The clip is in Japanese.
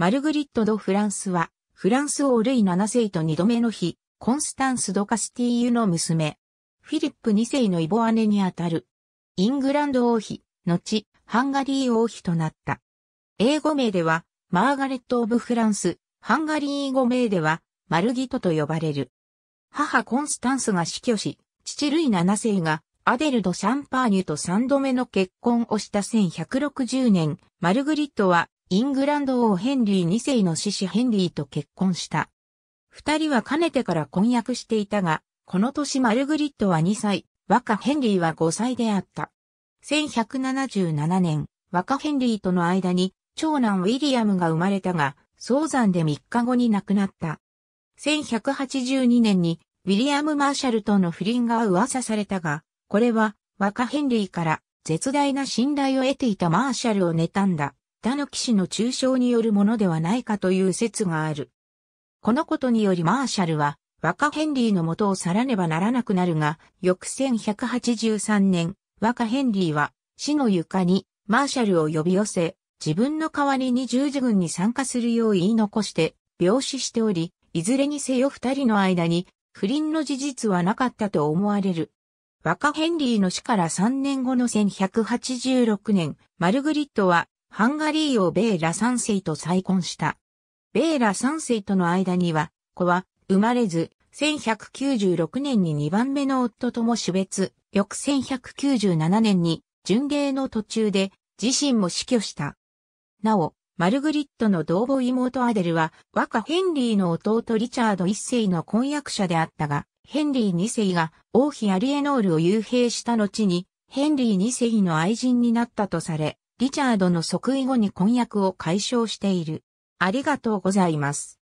マルグリット・ド・フランスは、フランス王ルイ7世と二度目の日、コンスタンス・ド・カスティーユの娘、フィリップ2世のイボ姉にあたる、イングランド王妃、後、ハンガリー王妃となった。英語名では、マーガレット・オブ・フランス、ハンガリー語名では、マルギトと呼ばれる。母コンスタンスが死去し、父ルイ7世が、アデルド・シャンパーニュと三度目の結婚をした1160年、マルグリットはイングランド王ヘンリー2世の獅子ヘンリーと結婚した。二人はかねてから婚約していたが、この年マルグリットは2歳、若ヘンリーは5歳であった。1177年、若ヘンリーとの間に長男ウィリアムが生まれたが、早産で3日後に亡くなった。1182年にウィリアム・マーシャルとの不倫が噂されたが、これは若ヘンリーから絶大な信頼を得ていたマーシャルを妬んだたのき士の中傷によるものではないかという説がある。このことによりマーシャルは若ヘンリーの元を去らねばならなくなるが、翌1183年、若ヘンリーは死の床にマーシャルを呼び寄せ、自分の代わりに十字軍に参加するよう言い残して病死しており、いずれにせよ二人の間に不倫の事実はなかったと思われる。若ヘンリーの死から3年後の1186年、マルグリットはハンガリー王ベーラ3世と再婚した。ベーラ3世との間には、子は生まれず、1196年に2番目の夫とも死別、翌1197年に巡礼の途中で自身も死去した。なお、マルグリットの同母妹アデルは若ヘンリーの弟リチャード一世の婚約者であったが、ヘンリー二世が王妃アリエノールを幽閉した後に、ヘンリー二世の愛人になったとされ、リチャードの即位後に婚約を解消している。ありがとうございます。